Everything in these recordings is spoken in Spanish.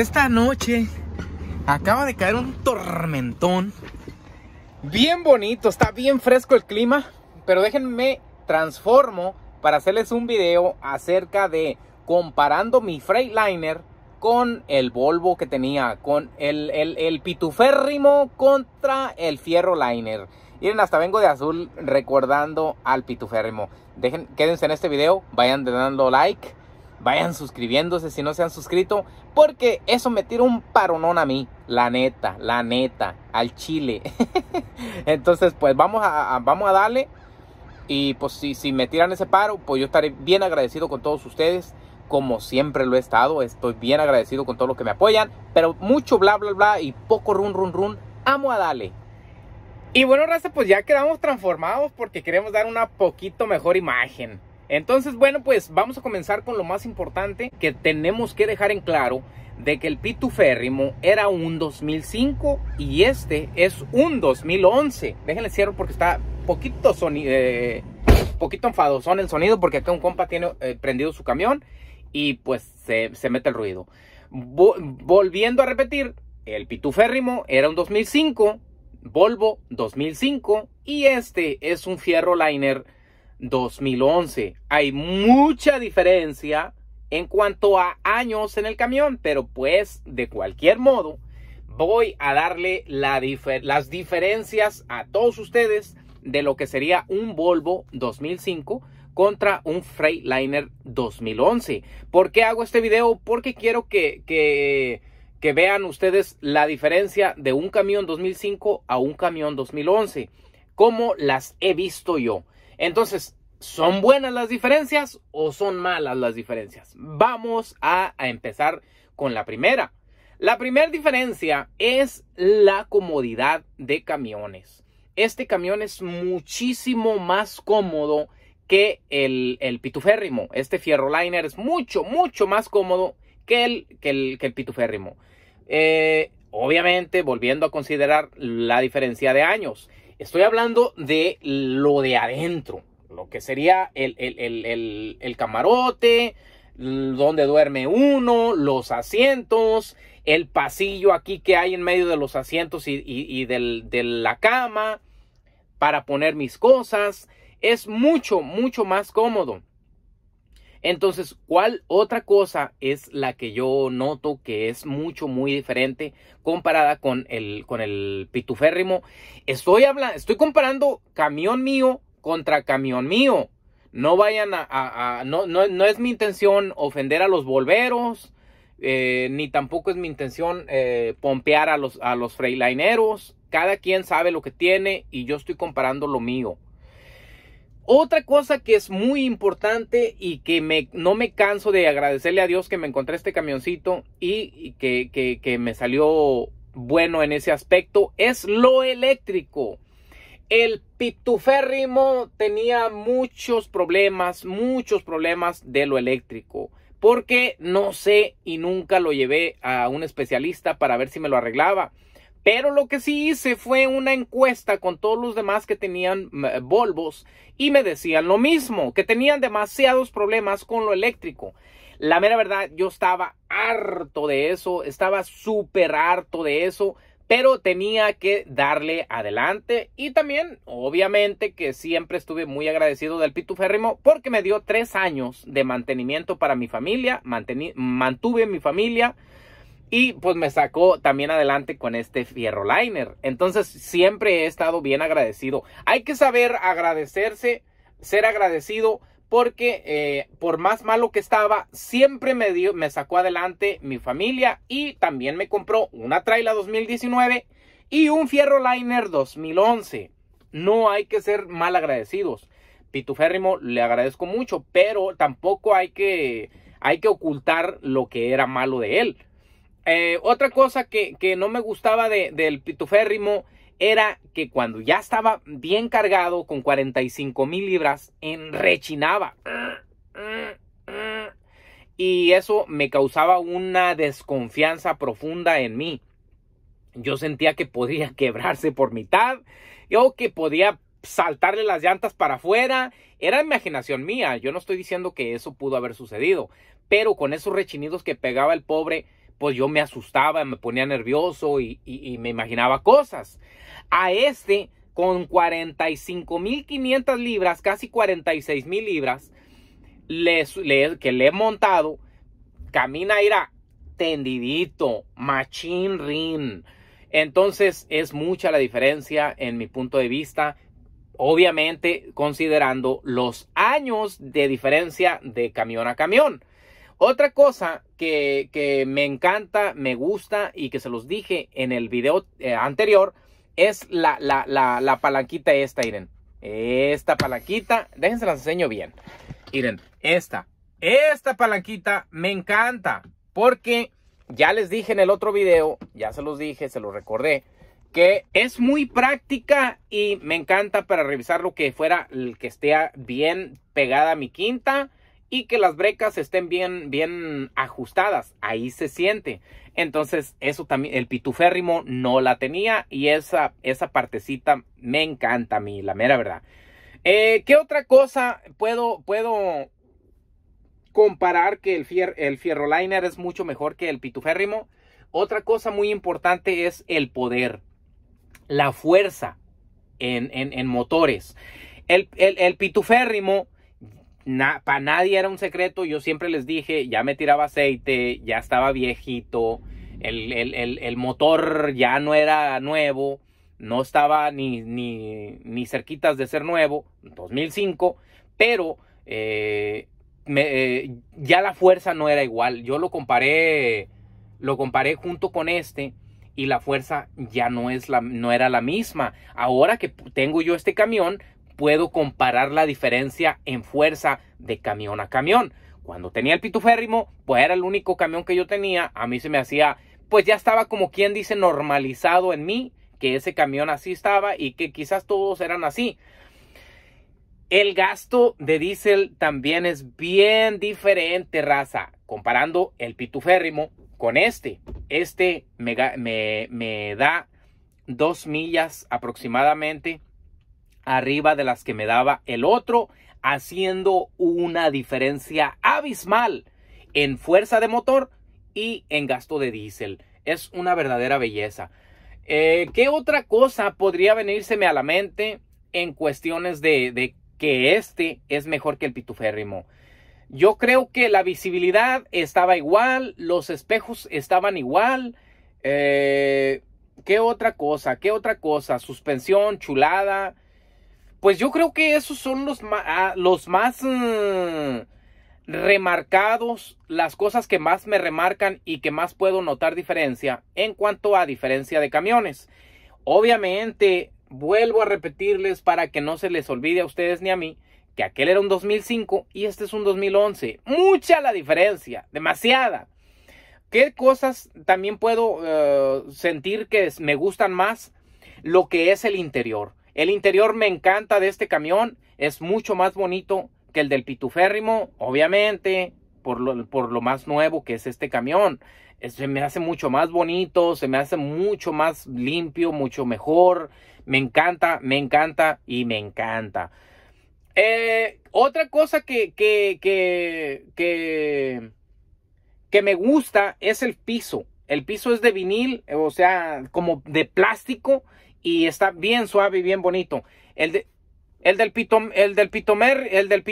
esta noche acaba de caer un tormentón. Bien bonito, está bien fresco el clima. Pero déjenme transformo para hacerles un video acerca de comparando mi Freightliner con el Volvo que tenía, con el, pituférrimo contra el Fierro Liner. Miren, hasta vengo de azul recordando al pituférrimo. Dejen, quédense en este video, vayan dando like vayan suscribiéndose si no se han suscrito, porque eso me tira un paronón a mí, la neta, la neta, al chile. Entonces, pues vamos a, vamos a darle. Y pues si, si me tiran ese paro, pues yo estaré bien agradecido con todos ustedes, como siempre lo he estado. Estoy bien agradecido con todos los que me apoyan, pero mucho bla, bla, bla y poco run, run, run. Amo a darle. Y bueno, Raza, pues ya quedamos transformados porque queremos dar una poquito mejor imagen. Entonces, bueno, pues vamos a comenzar con lo más importante que tenemos que dejar en claro de que el pituférrimo era un 2005 y este es un 2011. Déjenle cierro porque está poquito sonido, eh, poquito son el sonido porque acá un compa tiene eh, prendido su camión y pues se, mete el ruido. volviendo a repetir, el pituférrimo era un 2005, Volvo 2005 y este es un Fierro Liner 2011. Hay mucha diferencia en cuanto a años en el camión, pero pues de cualquier modo voy a darle las diferencias a todos ustedes de lo que sería un Volvo 2005 contra un Freightliner 2011. ¿Por qué hago este video? Porque quiero que, que, que vean ustedes la diferencia de un camión 2005 a un camión 2011, como las he visto yo. Entonces, ¿son buenas las diferencias o son malas las diferencias? Vamos a, empezar con la primera. La primera diferencia es la comodidad de camiones. Este camión es muchísimo más cómodo que el, pituférrimo. Este Fierro Liner es mucho, mucho más cómodo que el, el, pituférrimo. Eh, obviamente, volviendo a considerar la diferencia de años. Estoy hablando de lo de adentro, lo que sería el, camarote, donde duerme uno, los asientos, el pasillo aquí que hay en medio de los asientos y, de la cama para poner mis cosas. Es mucho, mucho más cómodo. Entonces, ¿cuál otra cosa es la que yo noto que es mucho, muy diferente comparada con el, con el pituférrimo? Estoy, hablando, estoy comparando camión mío contra camión mío. No vayan a... no, es mi intención ofender a los volveros, eh, ni tampoco es mi intención eh, pompear a los, a los freilineros. Cada quien sabe lo que tiene y yo estoy comparando lo mío. Otra cosa que es muy importante y que no me canso de agradecerle a Dios que me encontré este camioncito y, que, que, que me salió bueno en ese aspecto es lo eléctrico. El pituférrimo tenía muchos problemas, muchos problemas de lo eléctrico. Porque no sé y nunca lo llevé a un especialista para ver si me lo arreglaba. Pero lo que sí hice fue una encuesta con todos los demás que tenían Volvos y me decían lo mismo, que tenían demasiados problemas con lo eléctrico. La mera verdad, yo estaba harto de eso, estaba súper harto de eso, pero tenía que darle adelante y también, obviamente, que siempre estuve muy agradecido del Pituférrimo porque me dio tres años de mantenimiento para mi familia, mantuve mi familia y pues me sacó también adelante con este fierro liner. Entonces siempre he estado bien agradecido. Hay que saber agradecerse, ser agradecido, porque eh, por más malo que estaba, siempre me, dio, me sacó adelante mi familia y también me compró una Traila 2019 y un Fierro Liner 2011. No hay que ser mal agradecidos. Pituférrimo le agradezco mucho, pero tampoco hay que, hay que ocultar lo que era malo de él. Eh, otra cosa que, no me gustaba del pituférrimo era que cuando ya estaba bien cargado con 45 mil libras, rechinaba Y eso me causaba una desconfianza profunda en mí. Yo sentía que podía quebrarse por mitad o que podía saltarle las llantas para afuera. Era imaginación mía. Yo no estoy diciendo que eso pudo haber sucedido. Pero con esos rechinidos que pegaba el pobre, pues yo me asustaba, me ponía nervioso y, me imaginaba cosas. A este, con 45.500 libras, casi 46.000 libras, le, que le he montado, camina ira tendidito, machín rin. Entonces es mucha la diferencia en mi punto de vista, obviamente considerando los años de diferencia de camión a camión. Otra cosa que, me encanta, me gusta y que se los dije en el video eh, anterior es la, palanquita esta, miren. Esta palanquita, déjense las enseño bien. Miren, esta, esta palanquita me encanta porque ya les dije en el otro video, ya se los dije, se los recordé, que es muy práctica y me encanta para revisar lo que fuera, el que esté bien pegada a mi quinta y que las brecas estén bien, bien ajustadas. Ahí se siente. Entonces, eso también, el pituférrimo no la tenía y esa, esa partecita me encanta a mí, la mera verdad. Eh, ¿Qué otra cosa puedo, puedo comparar que el, fier, el fierro liner es mucho mejor que el pituférrimo? Otra cosa muy importante es el poder, la fuerza en, en, motores. El, el, el pituférrimo para nadie era un secreto, yo siempre les dije, ya me tiraba aceite, ya estaba viejito, el, motor ya no era nuevo, no estaba ni, ni, cerquitas de ser nuevo, 2005, pero eh, eh, ya la fuerza no era igual, yo lo comparé, lo comparé junto con este y la fuerza ya no, es la, no era la misma. Ahora que tengo yo este camión, puedo comparar la diferencia en fuerza de camión a camión. Cuando tenía el pituférrimo, pues era el único camión que yo tenía, a mí se me hacía, pues ya estaba como quien dice normalizado en mí, que ese camión así estaba y que quizás todos eran así. El gasto de diésel también es bien diferente, raza, comparando el pituférrimo con este. Este me, me da dos millas aproximadamente arriba de las que me daba el otro, haciendo una diferencia abismal en fuerza de motor y en gasto de diésel. Es una verdadera belleza. Eh, ¿Qué otra cosa podría venírseme a la mente en cuestiones de, que este es mejor que el pituférrimo? Yo creo que la visibilidad estaba igual, los espejos estaban igual. Eh, ¿Qué otra cosa? ¿Qué otra cosa? Suspensión, chulada. Pues yo creo que esos son los, ah, más mm, remarcados, las cosas que más me remarcan y que más puedo notar diferencia en cuanto a diferencia de camiones. Obviamente, vuelvo a repetirles para que no se les olvide a ustedes ni a mí que aquel era un 2005 y este es un 2011. Mucha la diferencia, demasiada. ¿Qué cosas también puedo eh, sentir que me gustan más? Lo que es el interior. El interior me encanta de este camión, es mucho más bonito que el del pituférrimo, obviamente, por lo, más nuevo que es este camión. Eh, se me hace mucho más bonito, se me hace mucho más limpio, mucho mejor. Me encanta, me encanta y me encanta. Eh, otra cosa que, que, que, que me gusta es el piso. El piso es de vinil, o sea, como de plástico y está bien suave y bien bonito. El, de, el del, pitom, el del pitomer, el del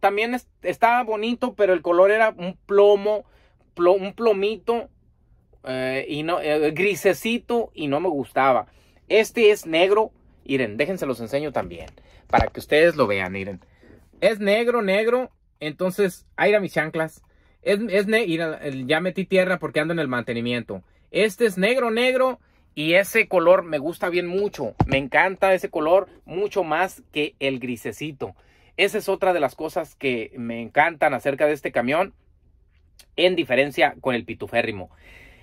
también estaba bonito, pero el color era un plomo, un plomito eh, y no, eh, grisecito y no me gustaba. Este es negro, miren, déjense los enseño también para que ustedes lo vean, miren. Es negro, negro, entonces, ahí a mis chanclas. Es, es ya metí tierra porque ando en el mantenimiento. Este es negro, negro y ese color me gusta bien mucho. Me encanta ese color mucho más que el grisecito. Esa es otra de las cosas que me encantan acerca de este camión. En diferencia con el pituférrimo.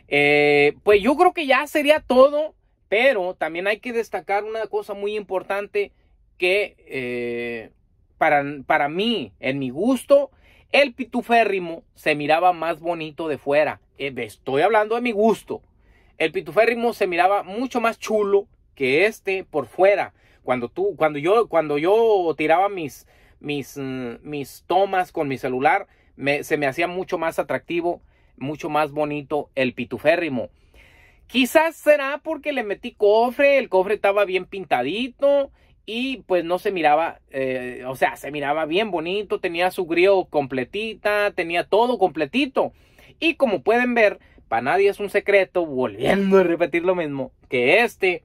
Eh, pues yo creo que ya sería todo. Pero también hay que destacar una cosa muy importante que eh, para, mí, en mi gusto, el pituférrimo se miraba más bonito de fuera. Eh, estoy hablando de mi gusto. El pituférrimo se miraba mucho más chulo que este por fuera. Cuando tú, cuando yo, cuando yo tiraba mis, mis, mm, mis tomas con mi celular, se me hacía mucho más atractivo, mucho más bonito el pituférrimo. Quizás será porque le metí cofre, el cofre estaba bien pintadito y pues no se miraba, eh, o sea, se miraba bien bonito, tenía su grillo completita, tenía todo completito. Y como pueden ver, para nadie es un secreto, volviendo a repetir lo mismo, que este,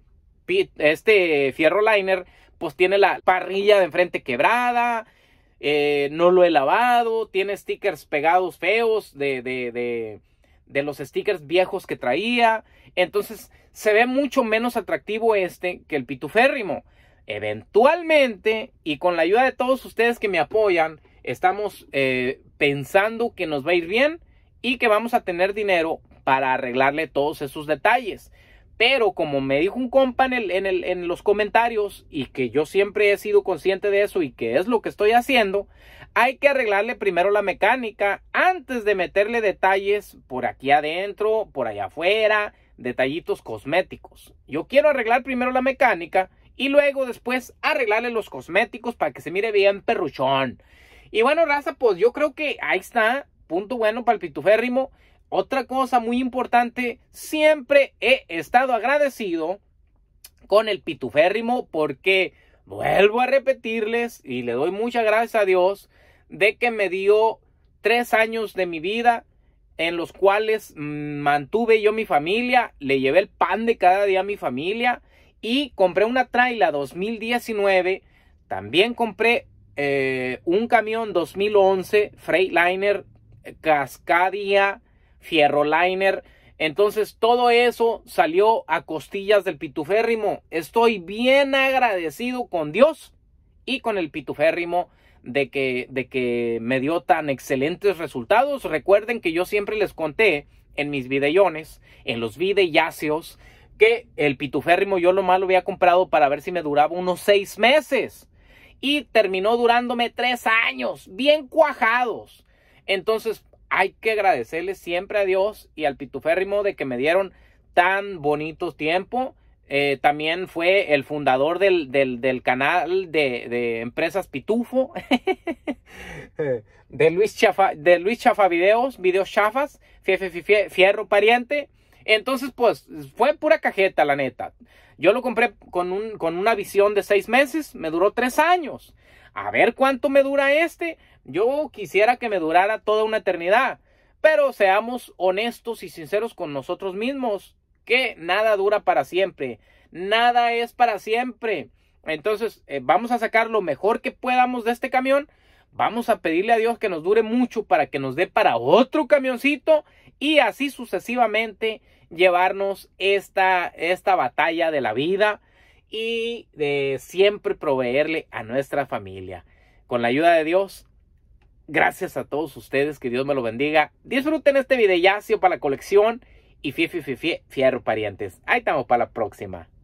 este Fierro Liner, pues tiene la parrilla de enfrente quebrada, eh, no lo he lavado, tiene stickers pegados feos de, de, de, los stickers viejos que traía. Entonces se ve mucho menos atractivo este que el pituférrimo. Eventualmente, y con la ayuda de todos ustedes que me apoyan, estamos eh, pensando que nos va a ir bien y que vamos a tener dinero para arreglarle todos esos detalles. Pero como me dijo un compa en, los comentarios y que yo siempre he sido consciente de eso y que es lo que estoy haciendo, hay que arreglarle primero la mecánica antes de meterle detalles por aquí adentro, por allá afuera, detallitos cosméticos. Yo quiero arreglar primero la mecánica y luego después arreglarle los cosméticos para que se mire bien perruchón. Y bueno, raza, pues yo creo que ahí está, punto bueno para el pituférrimo. Otra cosa muy importante, siempre he estado agradecido con el pituférrimo porque vuelvo a repetirles y le doy muchas gracias a Dios de que me dio tres años de mi vida en los cuales mantuve yo mi familia, le llevé el pan de cada día a mi familia y compré una traila 2019, también compré eh, un camión 2011 Freightliner eh, Cascadia Fierro Liner. Entonces todo eso salió a costillas del pituférrimo. Estoy bien agradecido con Dios y con el pituférrimo de que, de que me dio tan excelentes resultados. Recuerden que yo siempre les conté en mis videollones, en los videáceos, que el pituférrimo yo lo más lo había comprado para ver si me duraba unos seis meses. Y terminó durándome tres años, bien cuajados. Entonces, hay que agradecerle siempre a Dios y al pituférrimo de que me dieron tan bonitos tiempo. Eh, también fue el fundador del, canal de, empresas Pitufo, de, Luis Chafa, de Luis Chafa Videos, Videos Chafas, Fierro Pariente. Entonces, pues, fue pura cajeta, la neta. Yo lo compré con, con una visión de seis meses, me duró tres años a ver cuánto me dura este. Yo quisiera que me durara toda una eternidad. Pero seamos honestos y sinceros con nosotros mismos, que nada dura para siempre, nada es para siempre. Entonces, eh, vamos a sacar lo mejor que podamos de este camión, vamos a pedirle a Dios que nos dure mucho para que nos dé para otro camioncito y así sucesivamente llevarnos esta, esta batalla de la vida y de siempre proveerle a nuestra familia. Con la ayuda de Dios, gracias a todos ustedes, que Dios me lo bendiga. Disfruten este videacio para la colección y fi fie, fie, fie fierro parientes. Ahí estamos para la próxima.